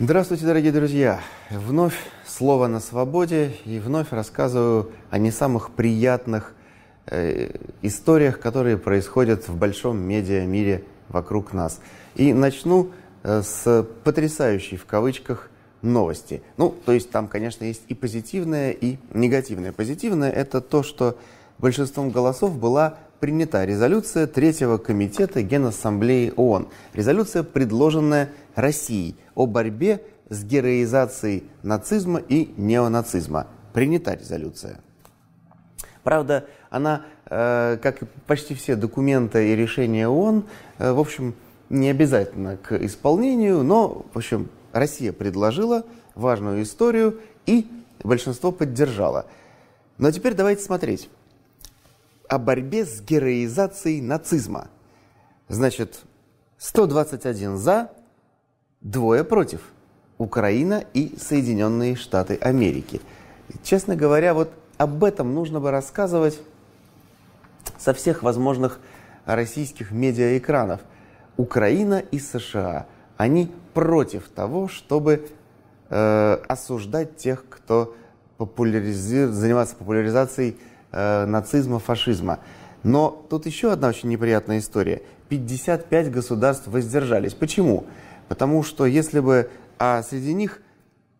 Здравствуйте, дорогие друзья! Вновь слово на свободе и вновь рассказываю о не самых приятных э, историях, которые происходят в большом медиа-мире вокруг нас. И начну э, с потрясающей, в кавычках, новости. Ну, то есть там, конечно, есть и позитивное, и негативное. Позитивное – это то, что большинством голосов была принята резолюция Третьего комитета Генассамблеи ООН. Резолюция, предложенная Россией о борьбе с героизацией нацизма и неонацизма. Принята резолюция. Правда, она, э, как и почти все документы и решения ООН, э, в общем, не обязательно к исполнению, но, в общем, Россия предложила важную историю и большинство поддержало. Но теперь давайте смотреть о борьбе с героизацией нацизма. Значит, 121 за, двое против. Украина и Соединенные Штаты Америки. Честно говоря, вот об этом нужно бы рассказывать со всех возможных российских медиаэкранов. Украина и США, они против того, чтобы э, осуждать тех, кто популяризирует, занимается популяризацией э, нацизма, фашизма. Но тут еще одна очень неприятная история. 55 государств воздержались. Почему? Потому что если бы, а среди них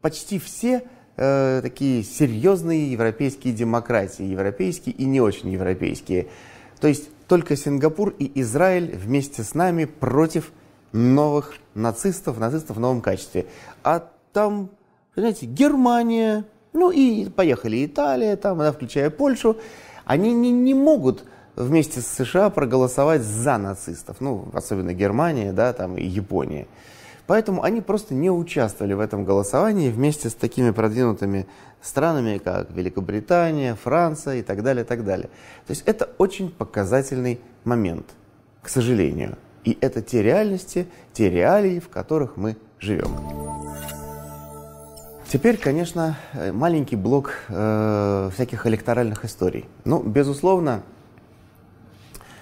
почти все э, такие серьезные европейские демократии, европейские и не очень европейские. То есть только Сингапур и Израиль вместе с нами против новых нацистов, нацистов в новом качестве. А там, понимаете, Германия, ну и поехали Италия, там, да, включая Польшу. Они не, не могут вместе с США проголосовать за нацистов, ну, особенно Германия, да, там и Япония. Поэтому они просто не участвовали в этом голосовании вместе с такими продвинутыми странами, как Великобритания, Франция и так далее, и так далее. То есть это очень показательный момент, к сожалению. И это те реальности, те реалии, в которых мы живем. Теперь, конечно, э, маленький блок э, всяких электоральных историй. Ну, безусловно,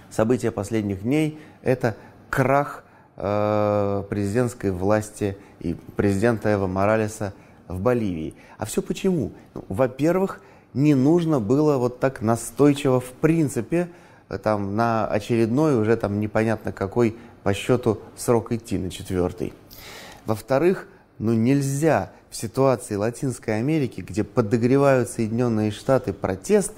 события последних дней – это крах э, президентской власти и президента Эва Моралеса в Боливии. А все почему? Ну, во-первых, не нужно было вот так настойчиво в принципе э, там, на очередной, уже там непонятно какой по счету срок идти на четвертый. Во-вторых, ну нельзя ситуации Латинской Америки, где подогревают Соединенные Штаты протест,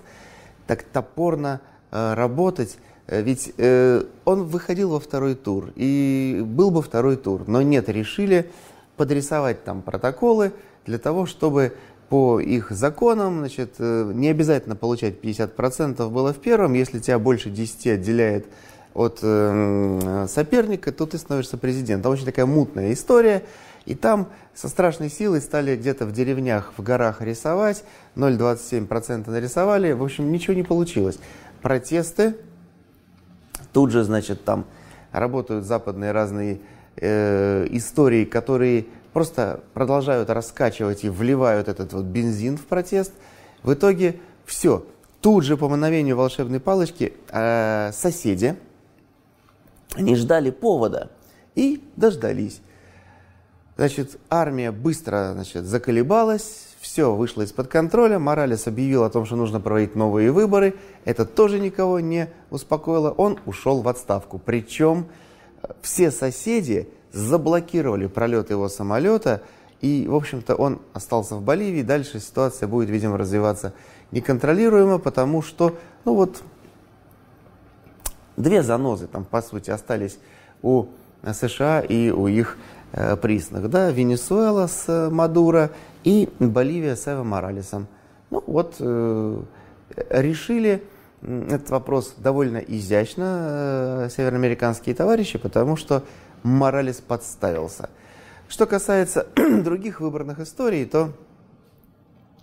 так топорно э, работать. Э, ведь э, он выходил во второй тур, и был бы второй тур, но нет, решили подрисовать там протоколы для того, чтобы по их законам, значит, э, не обязательно получать 50% было в первом, если тебя больше 10 отделяет от э, соперника, то ты становишься президентом. Очень такая мутная история. И там со страшной силой стали где-то в деревнях, в горах рисовать. 0,27% нарисовали. В общем, ничего не получилось. Протесты. Тут же, значит, там работают западные разные э, истории, которые просто продолжают раскачивать и вливают этот вот бензин в протест. В итоге все. Тут же по мановению волшебной палочки э, соседи, не ждали повода и дождались. Значит, армия быстро значит, заколебалась, все вышло из-под контроля, Моралес объявил о том, что нужно проводить новые выборы, это тоже никого не успокоило, он ушел в отставку. Причем э, все соседи заблокировали пролет его самолета, и, в общем-то, он остался в Боливии. Дальше ситуация будет, видимо, развиваться неконтролируемо, потому что, ну вот, две занозы там, по сути, остались у э, США и у их Э, признак. Да? Венесуэла с э, Мадуро и Боливия с Эво Моралесом. Ну вот э, решили этот вопрос довольно изящно североамериканские товарищи, потому что Моралес подставился. Что касается других выборных историй, то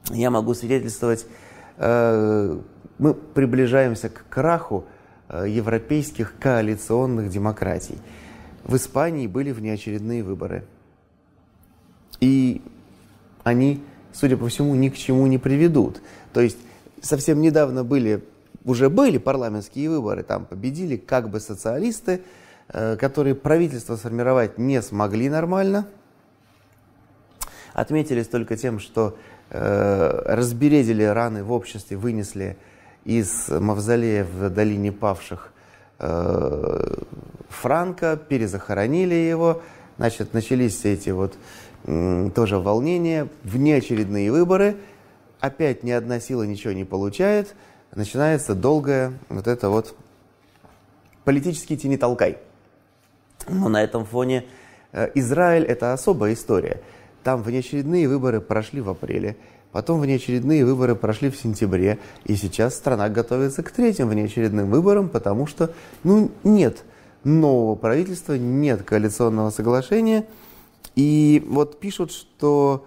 я могу свидетельствовать, мы приближаемся к краху европейских коалиционных демократий в Испании были внеочередные выборы. И они, судя по всему, ни к чему не приведут. То есть совсем недавно были, уже были парламентские выборы, там победили как бы социалисты, э, которые правительство сформировать не смогли нормально. Отметились только тем, что э, разбередили раны в обществе, вынесли из мавзолея в долине павших Э, Франко, перезахоронили его, значит, начались все эти вот тоже волнения, внеочередные выборы, опять ни одна сила ничего не получает, начинается долгое вот это вот политический тени толкай. Но на этом фоне э, Израиль – это особая история. Там внеочередные выборы прошли в апреле – Потом внеочередные выборы прошли в сентябре, и сейчас страна готовится к третьим внеочередным выборам, потому что ну, нет нового правительства, нет коалиционного соглашения. И вот пишут, что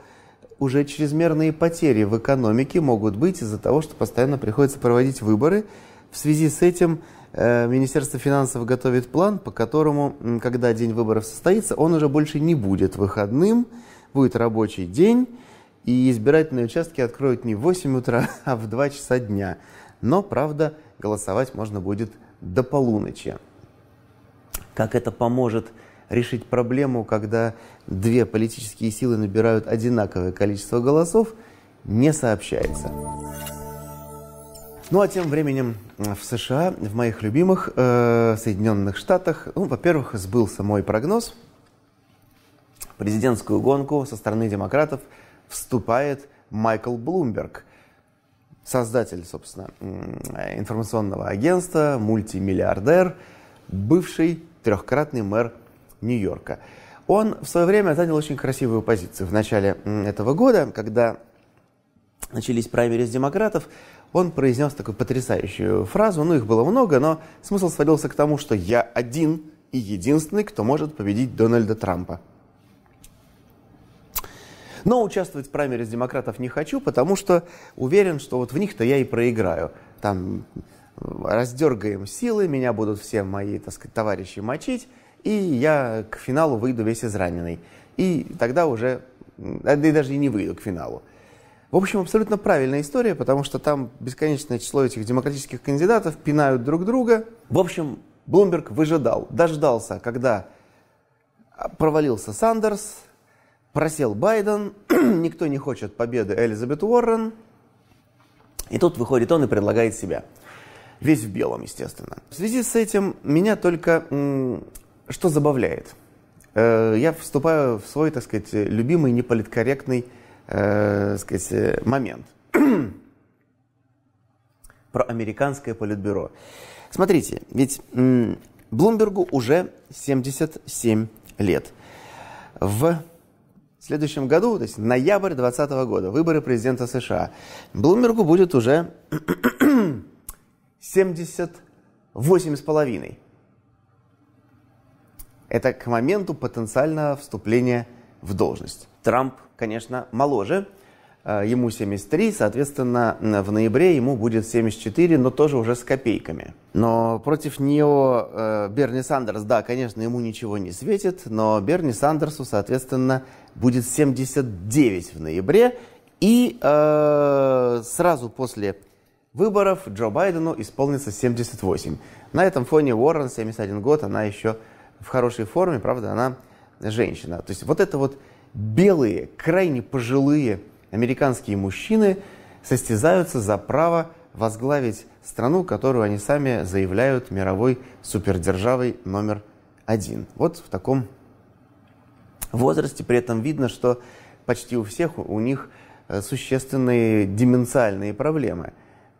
уже чрезмерные потери в экономике могут быть из-за того, что постоянно приходится проводить выборы. В связи с этим э, Министерство финансов готовит план, по которому, когда день выборов состоится, он уже больше не будет выходным, будет рабочий день, и избирательные участки откроют не в 8 утра, а в 2 часа дня. Но, правда, голосовать можно будет до полуночи. Как это поможет решить проблему, когда две политические силы набирают одинаковое количество голосов, не сообщается. Ну а тем временем э, в США, в моих любимых э, Соединенных Штатах, ну, во-первых, сбылся мой прогноз. Президентскую гонку со стороны демократов – вступает Майкл Блумберг, создатель, собственно, информационного агентства, мультимиллиардер, бывший трехкратный мэр Нью-Йорка. Он в свое время занял очень красивую позицию. В начале этого года, когда начались праймериз демократов, он произнес такую потрясающую фразу, ну их было много, но смысл сводился к тому, что я один и единственный, кто может победить Дональда Трампа. Но участвовать в праймерис демократов не хочу, потому что уверен, что вот в них-то я и проиграю. Там э, раздергаем силы, меня будут все мои, так сказать, товарищи мочить, и я к финалу выйду весь израненный. И тогда уже, да и даже и не выйду к финалу. В общем, абсолютно правильная история, потому что там бесконечное число этих демократических кандидатов пинают друг друга. В общем, Блумберг выжидал, дождался, когда а, провалился Сандерс, просел Байден, никто не хочет победы Элизабет Уоррен. И тут выходит он и предлагает себя. Весь в белом, естественно. В связи с этим меня только что забавляет. Э, я вступаю в свой, так сказать, любимый неполиткорректный э, так сказать, э, момент. Про американское политбюро. Смотрите, ведь Блумбергу уже 77 лет. В следующем году, то есть ноябрь 2020 года, выборы президента США, Блумбергу будет уже 78 с половиной. Это к моменту потенциального вступления в должность. Трамп, конечно, моложе, Э, ему 73, соответственно, в ноябре ему будет 74, но тоже уже с копейками. Но против нее э, Берни Сандерс, да, конечно, ему ничего не светит, но Берни Сандерсу, соответственно, будет 79 в ноябре, и э, сразу после выборов Джо Байдену исполнится 78. На этом фоне Уоррен, 71 год, она еще в хорошей форме, правда, она женщина. То есть вот это вот белые, крайне пожилые Американские мужчины состязаются за право возглавить страну, которую они сами заявляют мировой супердержавой номер один. Вот в таком возрасте при этом видно, что почти у всех у них э, существенные деменциальные проблемы.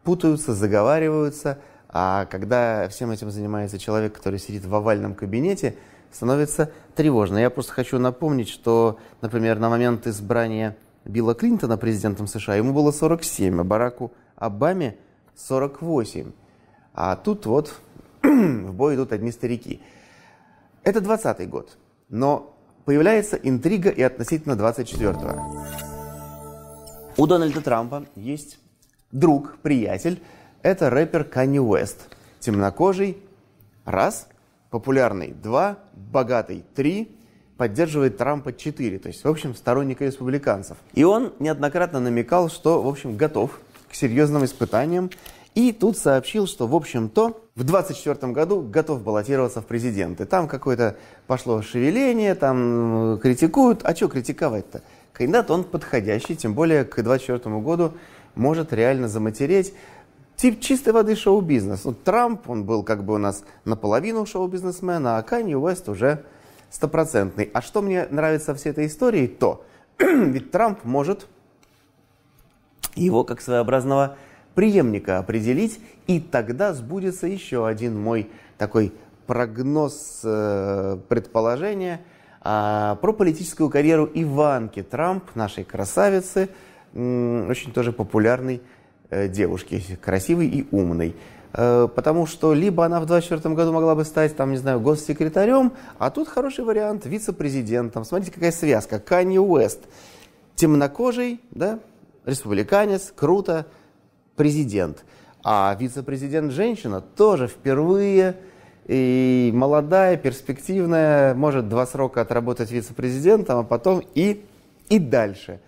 Путаются, заговариваются, а когда всем этим занимается человек, который сидит в овальном кабинете, становится тревожно. Я просто хочу напомнить, что, например, на момент избрания Билла Клинтона президентом США, ему было 47, а Бараку Обаме 48. А тут вот в бой идут одни старики. Это 20-й год, но появляется интрига и относительно 24-го. У Дональда Трампа есть друг, приятель. Это рэпер Канни Уэст. Темнокожий, раз, популярный, два, богатый, три, поддерживает Трампа 4, то есть, в общем, сторонника республиканцев. И он неоднократно намекал, что, в общем, готов к серьезным испытаниям. И тут сообщил, что, в общем-то, в 2024 году готов баллотироваться в президенты. Там какое-то пошло шевеление, там э, критикуют. А что критиковать-то? Кандидат, он подходящий, тем более к 2024 году может реально заматереть. Тип чистой воды шоу-бизнес. Вот ну, Трамп, он был как бы у нас наполовину шоу-бизнесмена, а Канье Уэст уже стопроцентный. А что мне нравится всей этой истории, то ведь Трамп может его как своеобразного преемника определить, и тогда сбудется еще один мой такой прогноз, э, предположение а, про политическую карьеру Иванки Трамп, нашей красавицы, очень тоже популярной э, девушки, красивой и умной. Э, потому что либо она в 2024 году могла бы стать, там, не знаю, госсекретарем, а тут хороший вариант вице-президентом. Смотрите, какая связка. Канни Уэст. Темнокожий, да, республиканец, круто, президент. А вице-президент женщина тоже впервые и молодая, перспективная, может два срока отработать вице-президентом, а потом и, и дальше –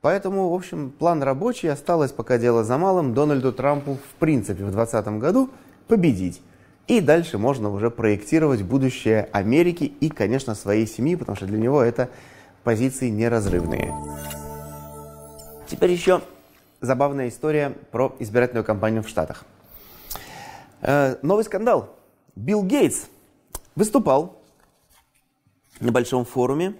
Поэтому, в общем, план рабочий. Осталось пока дело за малым Дональду Трампу в принципе в 2020 году победить. И дальше можно уже проектировать будущее Америки и, конечно, своей семьи, потому что для него это позиции неразрывные. Теперь еще забавная история про избирательную кампанию в Штатах. Э, новый скандал. Билл Гейтс выступал на большом форуме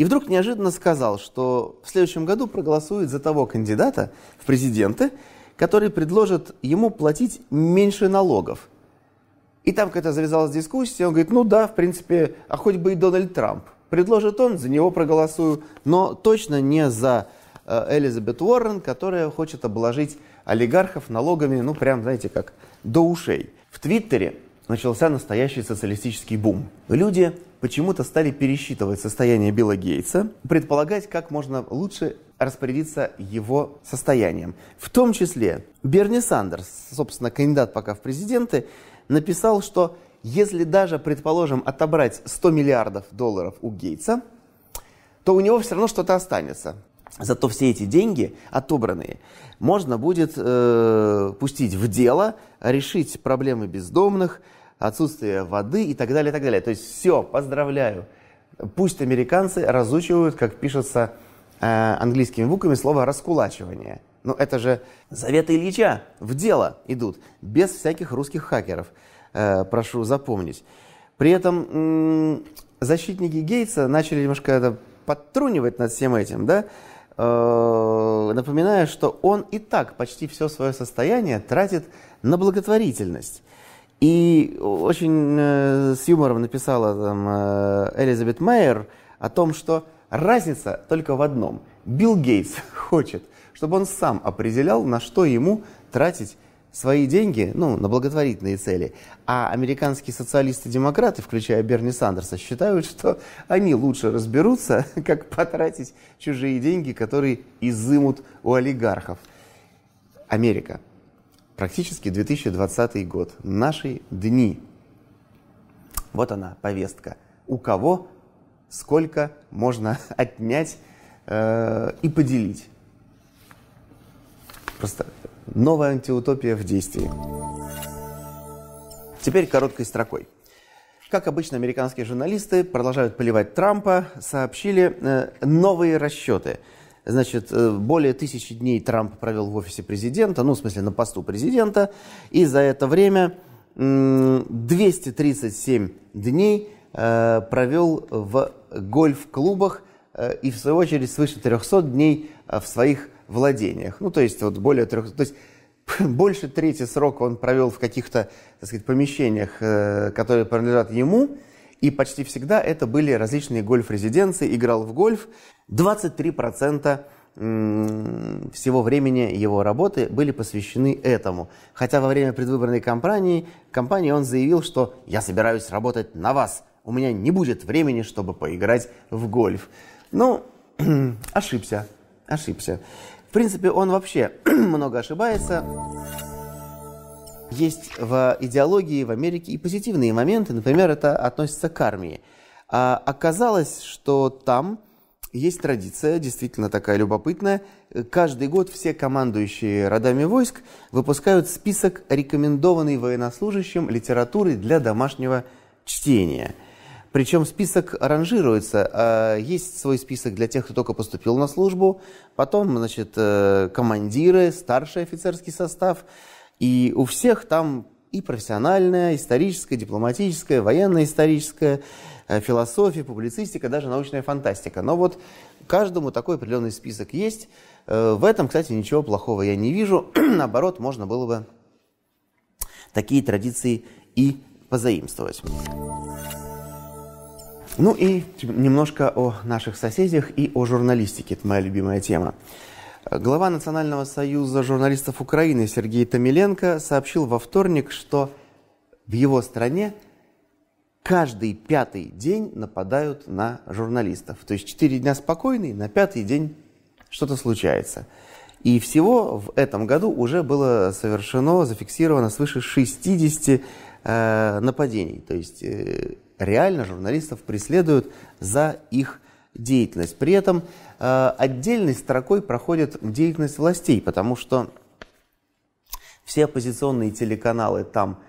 и вдруг неожиданно сказал, что в следующем году проголосует за того кандидата в президенты, который предложит ему платить меньше налогов. И там, когда завязалась дискуссия, он говорит, ну да, в принципе, а хоть бы и Дональд Трамп. Предложит он, за него проголосую, но точно не за э, Элизабет Уоррен, которая хочет обложить олигархов налогами, ну прям, знаете, как до ушей. В Твиттере начался настоящий социалистический бум. Люди почему-то стали пересчитывать состояние Билла Гейтса, предполагать, как можно лучше распорядиться его состоянием. В том числе Берни Сандерс, собственно, кандидат пока в президенты, написал, что если даже, предположим, отобрать 100 миллиардов долларов у Гейтса, то у него все равно что-то останется. Зато все эти деньги, отобранные, можно будет э, пустить в дело, решить проблемы бездомных, отсутствие воды и так далее, и так далее. То есть все, поздравляю. Пусть американцы разучивают, как пишется э, английскими буквами, слово «раскулачивание». Ну это же заветы Ильича в дело идут, без всяких русских хакеров, э, прошу запомнить. При этом защитники Гейтса начали немножко это подтрунивать над всем этим, да, э, напоминая, что он и так почти все свое состояние тратит на благотворительность. И очень э, с юмором написала там, э, Элизабет Мейер о том, что разница только в одном. Билл Гейтс хочет, чтобы он сам определял, на что ему тратить свои деньги, ну, на благотворительные цели. А американские социалисты-демократы, включая Берни Сандерса, считают, что они лучше разберутся, как потратить чужие деньги, которые изымут у олигархов. Америка – практически 2020 год, наши дни. Вот она, повестка. У кого сколько можно отнять э, и поделить. Просто новая антиутопия в действии. Теперь короткой строкой. Как обычно, американские журналисты продолжают поливать Трампа, сообщили э, новые расчеты – Значит, э, более тысячи дней Трамп провел в офисе президента, ну, в смысле, на посту президента, и за это время 237 дней э, провел в гольф-клубах э, и, в свою очередь, свыше 300 дней в своих владениях. Ну, то есть, вот более 300... То есть, больше трети срока он провел в каких-то, так сказать, помещениях, которые принадлежат ему – и почти всегда это были различные гольф-резиденции, играл в гольф. 23% всего времени его работы были посвящены этому. Хотя во время предвыборной кампании, кампании он заявил, что «я собираюсь работать на вас, у меня не будет времени, чтобы поиграть в гольф». Ну, ошибся, ошибся. В принципе, он вообще много ошибается. Есть в идеологии в Америке и позитивные моменты, например, это относится к армии. А оказалось, что там есть традиция, действительно такая любопытная. Каждый год все командующие родами войск выпускают список рекомендованной военнослужащим литературы для домашнего чтения. Причем список ранжируется. А, есть свой список для тех, кто только поступил на службу, потом, значит, э, командиры, старший офицерский состав – и у всех там и профессиональная, историческая, дипломатическая, военно-историческая, э, философия, публицистика, даже научная фантастика. Но вот каждому такой определенный список есть. Э, в этом, кстати, ничего плохого я не вижу. Наоборот, можно было бы такие традиции и позаимствовать. Ну и немножко о наших соседях и о журналистике. Это моя любимая тема. Глава Национального союза журналистов Украины Сергей Томиленко сообщил во вторник, что в его стране каждый пятый день нападают на журналистов. То есть четыре дня спокойный, на пятый день что-то случается. И всего в этом году уже было совершено, зафиксировано свыше 60 э, нападений. То есть э, реально журналистов преследуют за их деятельность. При этом Э, отдельной строкой проходит деятельность властей, потому что все оппозиционные телеканалы там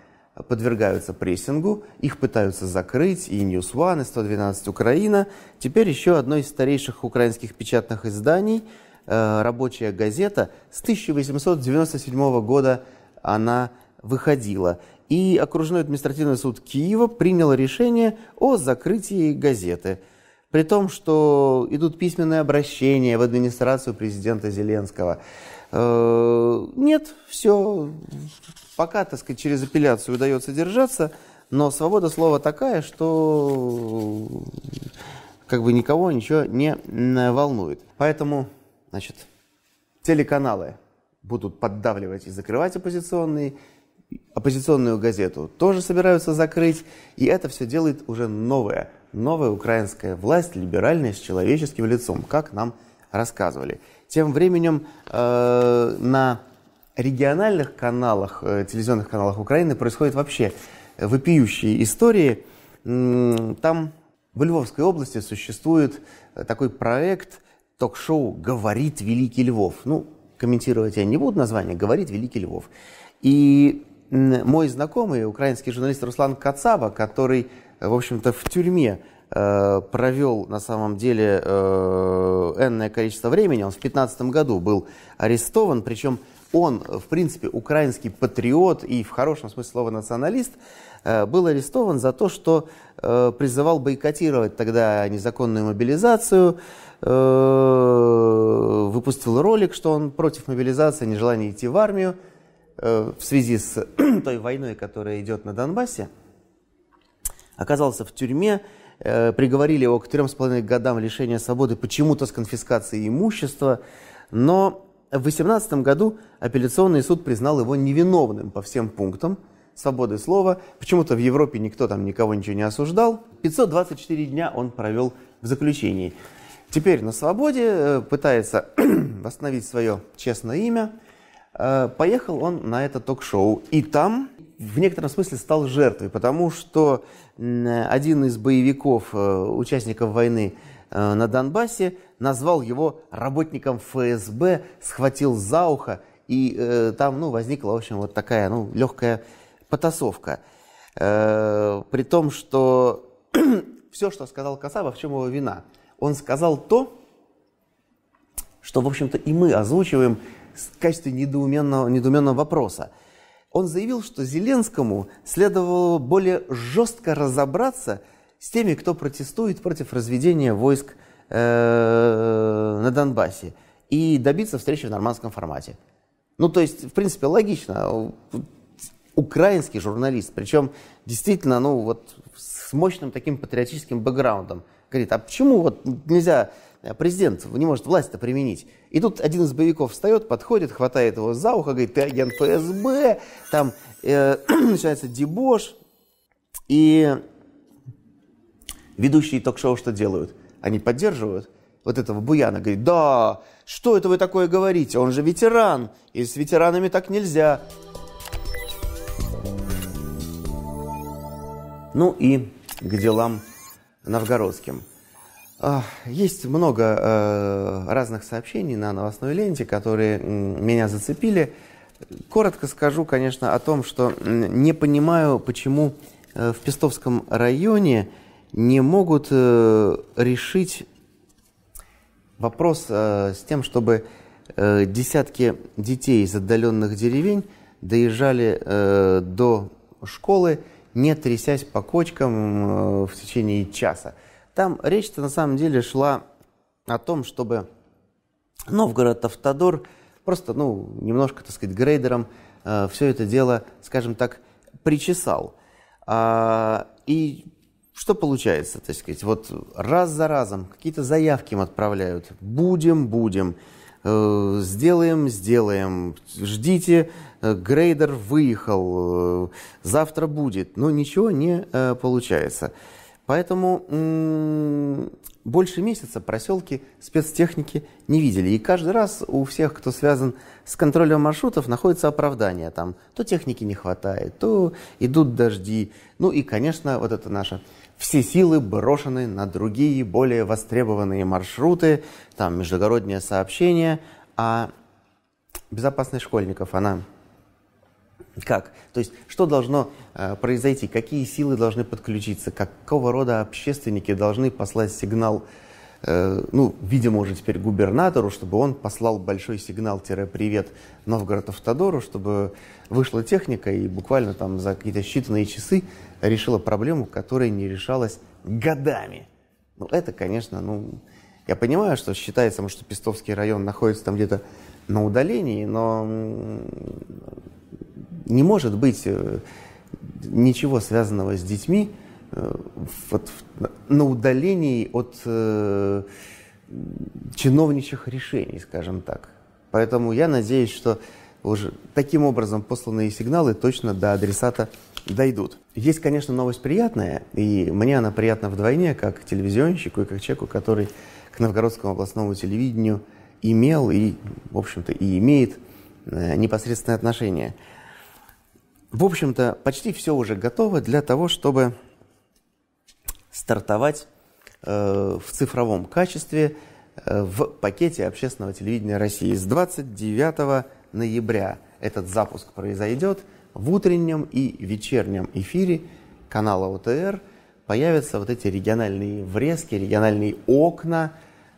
подвергаются прессингу, их пытаются закрыть, и News One, и 112 Украина. Теперь еще одно из старейших украинских печатных изданий, э, рабочая газета, с 1897 года она выходила. И окружной административный суд Киева принял решение о закрытии газеты – при том, что идут письменные обращения в администрацию президента Зеленского. Э, нет, все, пока, так сказать, через апелляцию удается держаться, но свобода слова такая, что э, как бы никого ничего не э, волнует. Поэтому, значит, телеканалы будут поддавливать и закрывать оппозиционные, оппозиционную газету тоже собираются закрыть, и это все делает уже новое новая украинская власть либеральная с человеческим лицом, как нам рассказывали. Тем временем э, на региональных каналах, э, телевизионных каналах Украины происходят вообще вопиющие истории. Там в Львовской области существует э, такой проект ток-шоу «Говорит Великий Львов». Ну, комментировать я не буду название, «Говорит Великий Львов». И мой знакомый, украинский журналист Руслан Кацаба, который в общем-то, в тюрьме э, провел на самом деле э, энное количество времени. Он в 15 году был арестован, причем он, в принципе, украинский патриот и в хорошем смысле слова националист, э, был арестован за то, что призывал бойкотировать тогда незаконную мобилизацию, выпустил ролик, что он против мобилизации, нежелание идти в армию в связи с той войной, которая идет на Донбассе – оказался в тюрьме, э, приговорили его к трем с половиной годам лишения свободы почему-то с конфискацией имущества, но в 18 году апелляционный суд признал его невиновным по всем пунктам свободы слова. Почему-то в Европе никто там никого ничего не осуждал. 524 дня он провел в заключении. Теперь на свободе э, пытается восстановить свое честное имя. Э, поехал он на это ток-шоу. И там в некотором смысле стал жертвой, потому что один из боевиков, э, участников войны э, на Донбассе, назвал его работником ФСБ, схватил за ухо, и э, там ну, возникла, в общем, вот такая ну, легкая потасовка. При том, что все, что сказал Касаба, в чем его вина? Он сказал то, что, в общем-то, и мы озвучиваем в качестве недоуменного, недоуменного вопроса – он заявил, что Зеленскому следовало более жестко разобраться с теми, кто протестует против разведения войск э, на Донбассе и добиться встречи в нормандском формате. Ну, то есть, в принципе, логично. Украинский журналист, причем действительно, ну, вот с мощным таким патриотическим бэкграундом, говорит, а почему вот нельзя а президент не может власть-то применить. И тут один из боевиков встает, подходит, хватает его за ухо, говорит, ты агент ФСБ, там э, начинается дебош. И ведущие ток-шоу что делают? Они поддерживают вот этого Буяна, говорит, да, что это вы такое говорите, он же ветеран, и с ветеранами так нельзя. Ну и к делам новгородским – есть много э, разных сообщений на новостной ленте, которые меня зацепили. Коротко скажу, конечно, о том, что не понимаю, почему э, в Пестовском районе не могут э, решить вопрос с тем, чтобы десятки детей из отдаленных деревень доезжали до школы, не трясясь по кочкам в течение часа. Там речь-то на самом деле шла о том, чтобы Новгород, Автодор просто, ну, немножко, так сказать, грейдером э, все это дело, скажем так, причесал. А, и что получается, так сказать, вот раз за разом какие-то заявки им отправляют. Будем, будем, э, сделаем, сделаем, ждите, э, грейдер выехал, э, завтра будет, но ничего не э, получается. Поэтому м- больше месяца проселки спецтехники не видели. И каждый раз у всех, кто связан с контролем маршрутов, находится оправдание. Там то техники не хватает, то идут дожди. Ну и, конечно, вот это наше все силы брошены на другие, более востребованные маршруты, там междугороднее сообщение, а безопасность школьников, она как? То есть, что должно э, произойти? Какие силы должны подключиться? Какого рода общественники должны послать сигнал, э, ну, видимо, уже теперь губернатору, чтобы он послал большой сигнал-привет Новгород-Автодору, чтобы вышла техника и буквально там за какие-то считанные часы решила проблему, которая не решалась годами. Ну, это, конечно, ну, я понимаю, что считается, может, что Пестовский район находится там где-то на удалении, но не может быть э, ничего связанного с детьми э, вот, на удалении от э, чиновничьих решений, скажем так. Поэтому я надеюсь, что уже таким образом посланные сигналы точно до адресата дойдут. Есть, конечно, новость приятная, и мне она приятна вдвойне, как телевизионщику и как человеку, который к новгородскому областному телевидению имел и, в общем-то, и имеет э, непосредственное отношение – в общем-то, почти все уже готово для того, чтобы стартовать э, в цифровом качестве э, в пакете общественного телевидения России. С 29 ноября этот запуск произойдет в утреннем и вечернем эфире канала ОТР. Появятся вот эти региональные врезки, региональные окна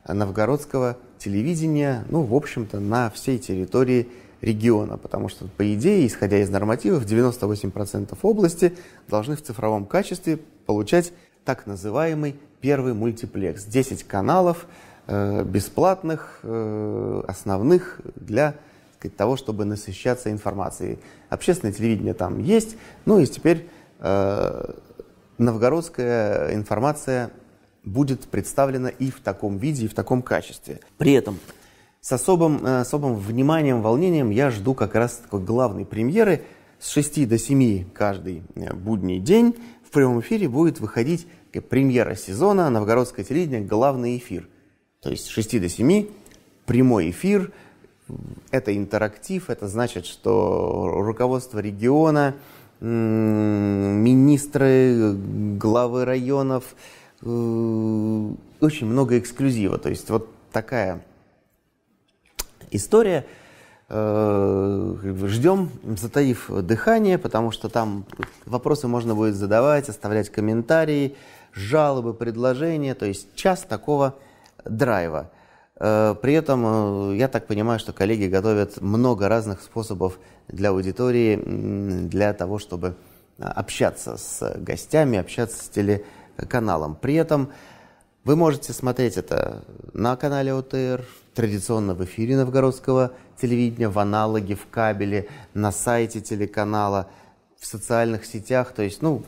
новгородского телевидения, ну, в общем-то, на всей территории России региона, потому что, по идее, исходя из нормативов, 98% области должны в цифровом качестве получать так называемый первый мультиплекс. 10 каналов э, бесплатных, э, основных для сказать, того, чтобы насыщаться информацией. Общественное телевидение там есть, ну и теперь э, новгородская информация будет представлена и в таком виде, и в таком качестве. При этом с особым, э, особым вниманием, волнением я жду как раз такой главной премьеры. С 6 до 7 каждый э, будний день в прямом эфире будет выходить премьера сезона «Новгородское телевидение. Главный эфир». То есть с 6 до 7 прямой эфир – это интерактив, это значит, что руководство региона, министры, главы районов, э, очень много эксклюзива. То есть вот такая история. Э, Ждем, затаив дыхание, потому что там вопросы можно будет задавать, оставлять комментарии, жалобы, предложения. То есть час такого драйва. Э, при этом э, я так понимаю, что коллеги готовят много разных способов для аудитории, для того, чтобы а, общаться с гостями, общаться с телеканалом. При этом вы можете смотреть это на канале ОТР, традиционно в эфире новгородского телевидения, в аналоге, в кабеле, на сайте телеканала, в социальных сетях. То есть, ну,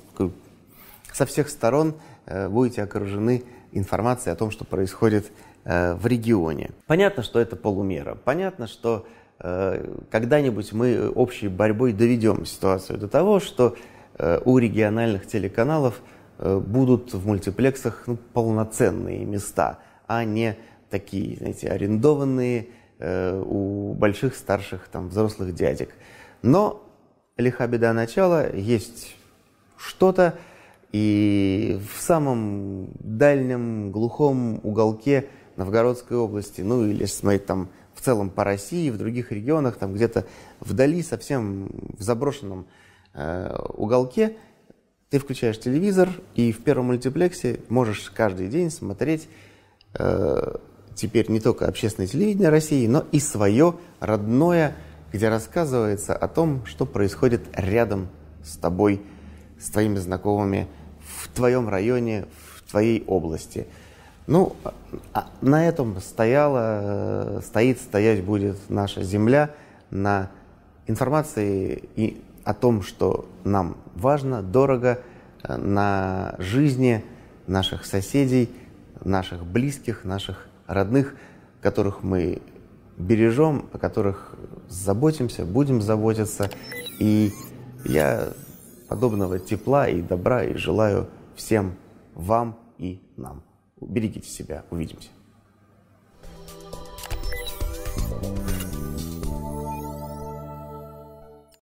со всех сторон э, будете окружены информацией о том, что происходит э, в регионе. Понятно, что это полумера. Понятно, что э, когда-нибудь мы общей борьбой доведем ситуацию до того, что у региональных телеканалов будут в мультиплексах ну, полноценные места, а не такие, знаете, арендованные э, у больших, старших, там, взрослых дядек. Но лиха беда начала, есть что-то, и в самом дальнем, глухом уголке Новгородской области, ну или смотреть там в целом по России, в других регионах, там где-то вдали, совсем в заброшенном э, уголке, ты включаешь телевизор и в первом мультиплексе можешь каждый день смотреть э, теперь не только общественное телевидение России, но и свое родное, где рассказывается о том, что происходит рядом с тобой, с твоими знакомыми, в твоем районе, в твоей области. Ну, а, а на этом стояла, э, стоит, стоять будет наша земля на информации и о том, что нам важно, дорого, э, на жизни наших соседей, наших близких, наших родных, которых мы бережем, о которых заботимся, будем заботиться. И я подобного тепла и добра и желаю всем вам и нам. Берегите себя. Увидимся.